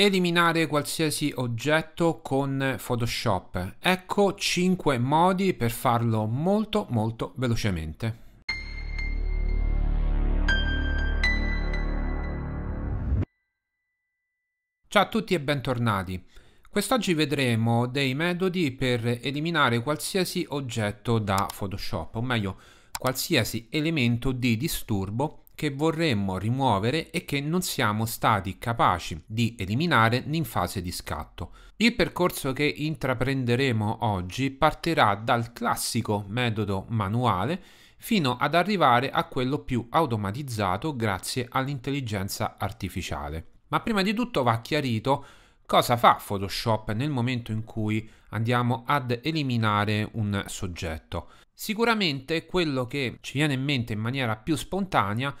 Eliminare qualsiasi oggetto con Photoshop. Ecco 5 modi per farlo molto molto velocemente. Ciao a tutti e bentornati. Quest'oggi vedremo dei metodi per eliminare qualsiasi oggetto da Photoshop, o meglio, qualsiasi elemento di disturbo che vorremmo rimuovere e che non siamo stati capaci di eliminare in fase di scatto. Il percorso che intraprenderemo oggi partirà dal classico metodo manuale fino ad arrivare a quello più automatizzato grazie all'intelligenza artificiale. Ma prima di tutto va chiarito cosa fa Photoshop nel momento in cui andiamo ad eliminare un soggetto. Sicuramente quello che ci viene in mente in maniera più spontanea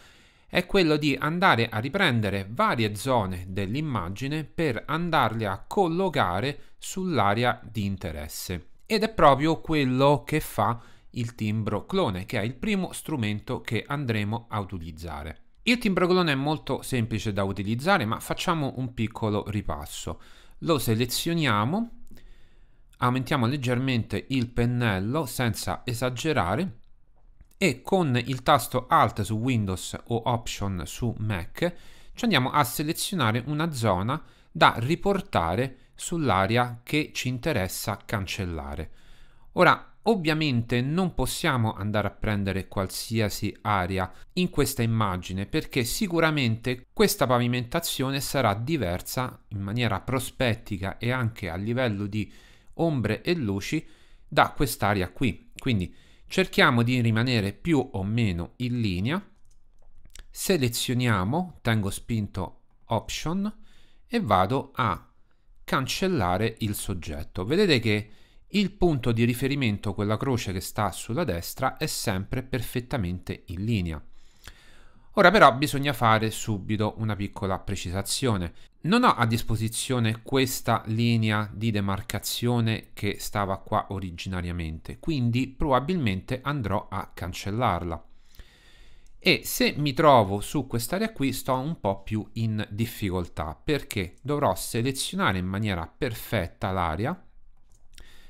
è quello di andare a riprendere varie zone dell'immagine per andarle a collocare sull'area di interesse. Ed è proprio quello che fa il timbro clone, che è il primo strumento che andremo a utilizzare. Il timbro clone è molto semplice da utilizzare, ma facciamo un piccolo ripasso. Lo selezioniamo aumentiamo leggermente il pennello senza esagerare e con il tasto Alt su Windows o Option su Mac ci andiamo a selezionare una zona da riportare sull'area che ci interessa cancellare. Ora, ovviamente non possiamo andare a prendere qualsiasi area in questa immagine perché sicuramente questa pavimentazione sarà diversa in maniera prospettica e anche a livello di ombre e luci da quest'area qui. Quindi cerchiamo di rimanere più o meno in linea, selezioniamo, tengo spinto Option e vado a cancellare il soggetto. Vedete che il punto di riferimento, quella croce che sta sulla destra, è sempre perfettamente in linea. Ora però bisogna fare subito una piccola precisazione. Non ho a disposizione questa linea di demarcazione che stava qua originariamente, quindi probabilmente andrò a cancellarla. E se mi trovo su quest'area qui sto un po' più in difficoltà perché dovrò selezionare in maniera perfetta l'area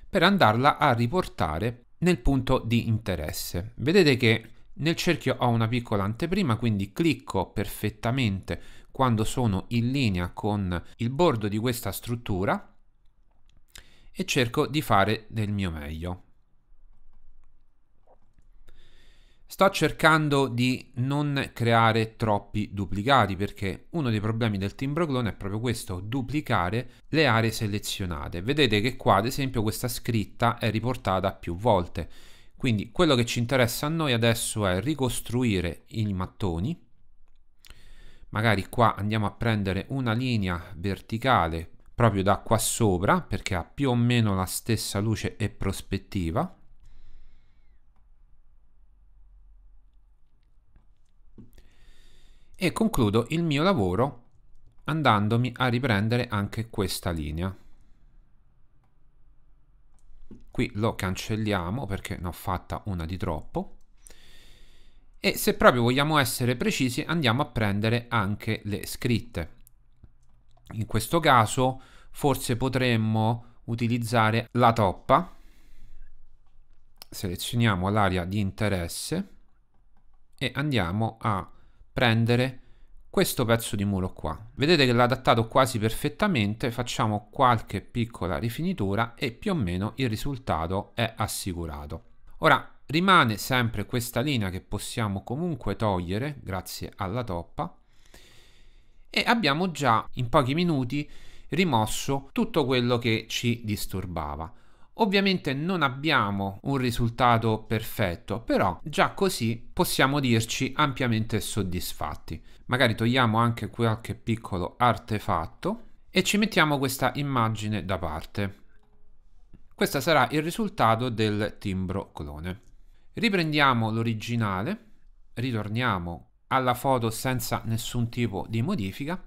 per andarla a riportare nel punto di interesse. Vedete che nel cerchio ho una piccola anteprima, quindi clicco perfettamente quando sono in linea con il bordo di questa struttura e cerco di fare del mio meglio. Sto cercando di non creare troppi duplicati perché uno dei problemi del timbro clone è proprio questo, duplicare le aree selezionate. Vedete che qua ad esempio questa scritta è riportata più volte quindi quello che ci interessa a noi adesso è ricostruire i mattoni. Magari qua andiamo a prendere una linea verticale proprio da qua sopra perché ha più o meno la stessa luce e prospettiva. E concludo il mio lavoro andandomi a riprendere anche questa linea qui lo cancelliamo perché ne ho fatta una di troppo e se proprio vogliamo essere precisi andiamo a prendere anche le scritte in questo caso forse potremmo utilizzare la toppa selezioniamo l'area di interesse e andiamo a prendere questo pezzo di muro qua. Vedete che l'ha adattato quasi perfettamente, facciamo qualche piccola rifinitura e più o meno il risultato è assicurato. Ora rimane sempre questa linea che possiamo comunque togliere grazie alla toppa e abbiamo già in pochi minuti rimosso tutto quello che ci disturbava. Ovviamente non abbiamo un risultato perfetto, però già così possiamo dirci ampiamente soddisfatti. Magari togliamo anche qualche piccolo artefatto e ci mettiamo questa immagine da parte. Questo sarà il risultato del timbro clone. Riprendiamo l'originale, ritorniamo alla foto senza nessun tipo di modifica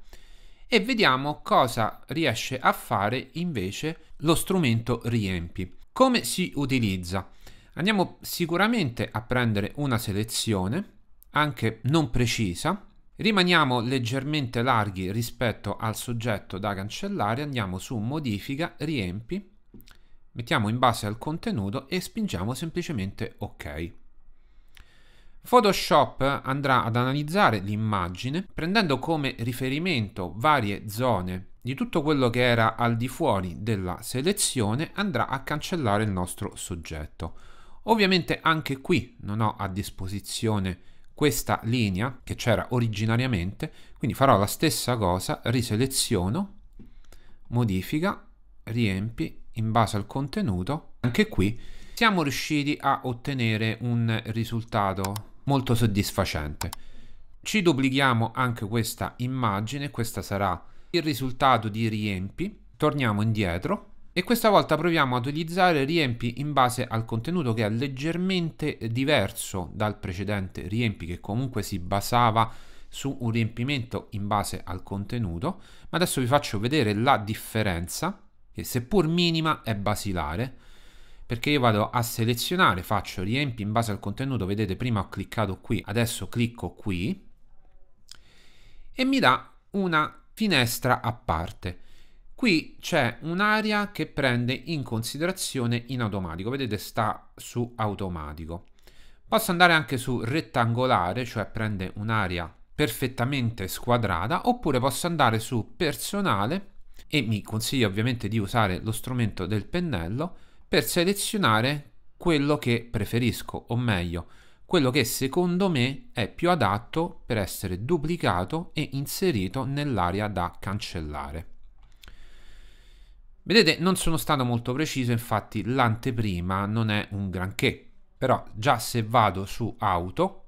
e vediamo cosa riesce a fare invece lo strumento riempi. Come si utilizza? Andiamo sicuramente a prendere una selezione, anche non precisa, rimaniamo leggermente larghi rispetto al soggetto da cancellare, andiamo su modifica, riempi, mettiamo in base al contenuto e spingiamo semplicemente ok. Photoshop andrà ad analizzare l'immagine prendendo come riferimento varie zone di tutto quello che era al di fuori della selezione andrà a cancellare il nostro soggetto. Ovviamente anche qui non ho a disposizione questa linea che c'era originariamente, quindi farò la stessa cosa, riseleziono, modifica, riempi in base al contenuto. Anche qui siamo riusciti a ottenere un risultato molto soddisfacente. Ci duplichiamo anche questa immagine, questo sarà il risultato di riempi. Torniamo indietro e questa volta proviamo ad utilizzare riempi in base al contenuto che è leggermente diverso dal precedente riempi che comunque si basava su un riempimento in base al contenuto, ma adesso vi faccio vedere la differenza che seppur minima è basilare perché io vado a selezionare, faccio riempi in base al contenuto, vedete prima ho cliccato qui, adesso clicco qui e mi dà una finestra a parte. Qui c'è un'area che prende in considerazione in automatico, vedete sta su automatico. Posso andare anche su rettangolare, cioè prende un'area perfettamente squadrata, oppure posso andare su personale e mi consiglio ovviamente di usare lo strumento del pennello per selezionare quello che preferisco, o meglio, quello che secondo me è più adatto per essere duplicato e inserito nell'area da cancellare. Vedete, non sono stato molto preciso, infatti l'anteprima non è un granché, però già se vado su auto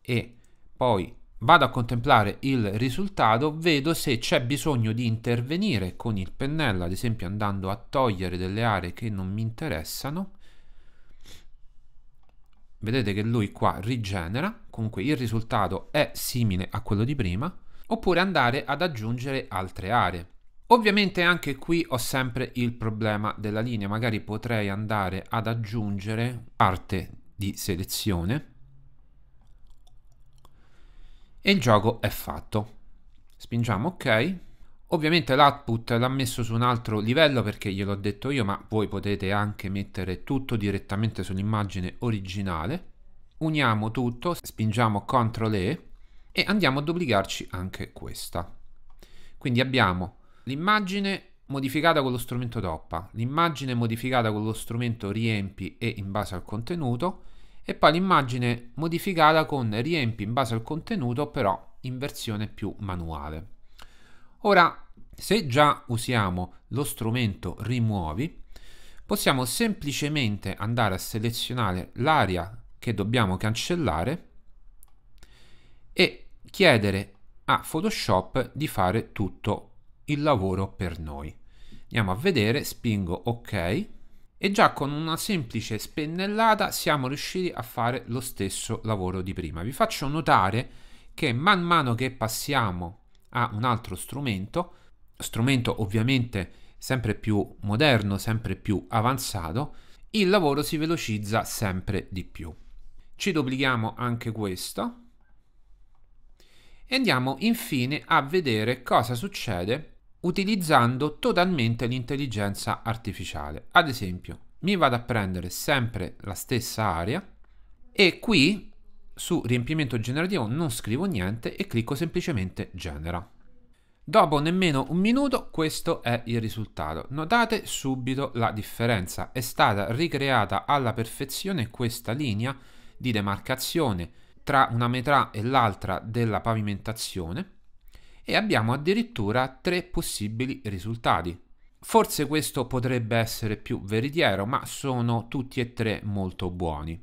e poi vado a contemplare il risultato, vedo se c'è bisogno di intervenire con il pennello, ad esempio andando a togliere delle aree che non mi interessano. Vedete che lui qua rigenera, comunque il risultato è simile a quello di prima, oppure andare ad aggiungere altre aree. Ovviamente anche qui ho sempre il problema della linea, magari potrei andare ad aggiungere parte di selezione e il gioco è fatto. Spingiamo ok. Ovviamente l'output l'ha messo su un altro livello perché gliel'ho detto io, ma voi potete anche mettere tutto direttamente sull'immagine originale. Uniamo tutto, spingiamo CTRL E e andiamo a duplicarci anche questa. Quindi abbiamo l'immagine modificata con lo strumento doppa, l'immagine modificata con lo strumento riempi e in base al contenuto, e poi l'immagine modificata con riempi in base al contenuto però in versione più manuale. Ora, se già usiamo lo strumento rimuovi, possiamo semplicemente andare a selezionare l'area che dobbiamo cancellare e chiedere a Photoshop di fare tutto il lavoro per noi. Andiamo a vedere, spingo ok e già con una semplice spennellata siamo riusciti a fare lo stesso lavoro di prima. Vi faccio notare che man mano che passiamo a un altro strumento, strumento ovviamente sempre più moderno, sempre più avanzato, il lavoro si velocizza sempre di più. Ci duplichiamo anche questo e andiamo infine a vedere cosa succede utilizzando totalmente l'intelligenza artificiale. Ad esempio, mi vado a prendere sempre la stessa area e qui su riempimento generativo non scrivo niente e clicco semplicemente genera. Dopo nemmeno un minuto questo è il risultato. Notate subito la differenza. È stata ricreata alla perfezione questa linea di demarcazione tra una metà e l'altra della pavimentazione e abbiamo addirittura tre possibili risultati. Forse questo potrebbe essere più veritiero, ma sono tutti e tre molto buoni.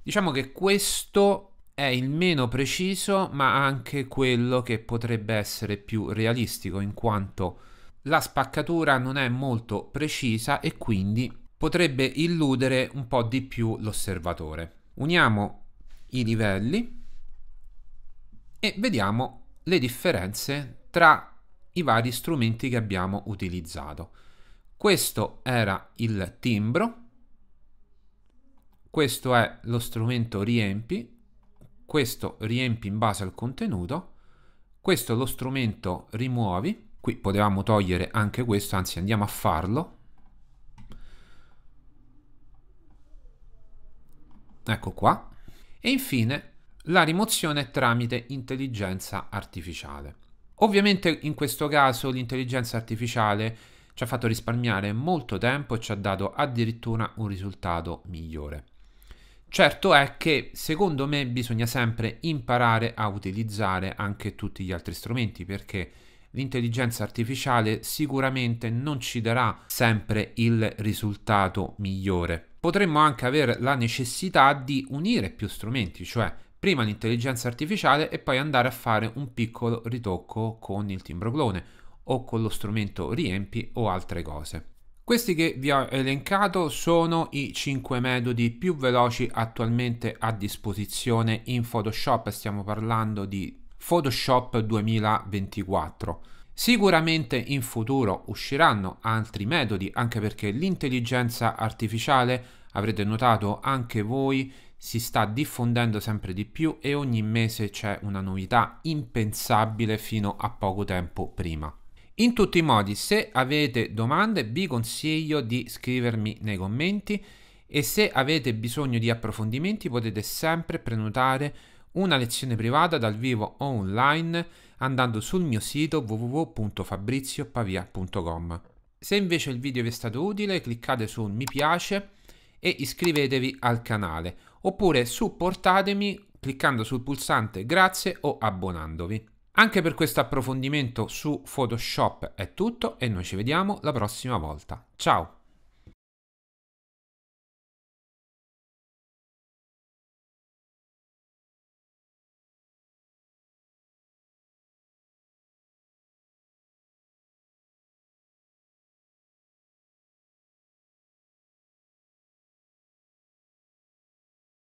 Diciamo che questo è il meno preciso, ma anche quello che potrebbe essere più realistico, in quanto la spaccatura non è molto precisa e quindi potrebbe illudere un po' di più l'osservatore. Uniamo i livelli e vediamo le differenze tra i vari strumenti che abbiamo utilizzato. Questo era il timbro, questo è lo strumento riempi, questo riempi in base al contenuto, questo è lo strumento rimuovi, qui potevamo togliere anche questo, anzi andiamo a farlo. Ecco qua. E infine la rimozione tramite intelligenza artificiale. Ovviamente in questo caso l'intelligenza artificiale ci ha fatto risparmiare molto tempo e ci ha dato addirittura un risultato migliore. Certo è che secondo me bisogna sempre imparare a utilizzare anche tutti gli altri strumenti perché l'intelligenza artificiale sicuramente non ci darà sempre il risultato migliore. Potremmo anche avere la necessità di unire più strumenti, cioè prima l'intelligenza artificiale e poi andare a fare un piccolo ritocco con il timbroclone o con lo strumento riempi o altre cose. Questi che vi ho elencato sono i 5 metodi più veloci attualmente a disposizione in Photoshop, stiamo parlando di Photoshop 2024. Sicuramente in futuro usciranno altri metodi, anche perché l'intelligenza artificiale, avrete notato anche voi, si sta diffondendo sempre di più e ogni mese c'è una novità impensabile fino a poco tempo prima. In tutti i modi, se avete domande vi consiglio di scrivermi nei commenti e se avete bisogno di approfondimenti potete sempre prenotare una lezione privata dal vivo o online andando sul mio sito www.fabriziopavia.com. Se invece il video vi è stato utile cliccate sul mi piace e iscrivetevi al canale oppure supportatemi cliccando sul pulsante grazie o abbonandovi. Anche per questo approfondimento su Photoshop è tutto e noi ci vediamo la prossima volta. Ciao!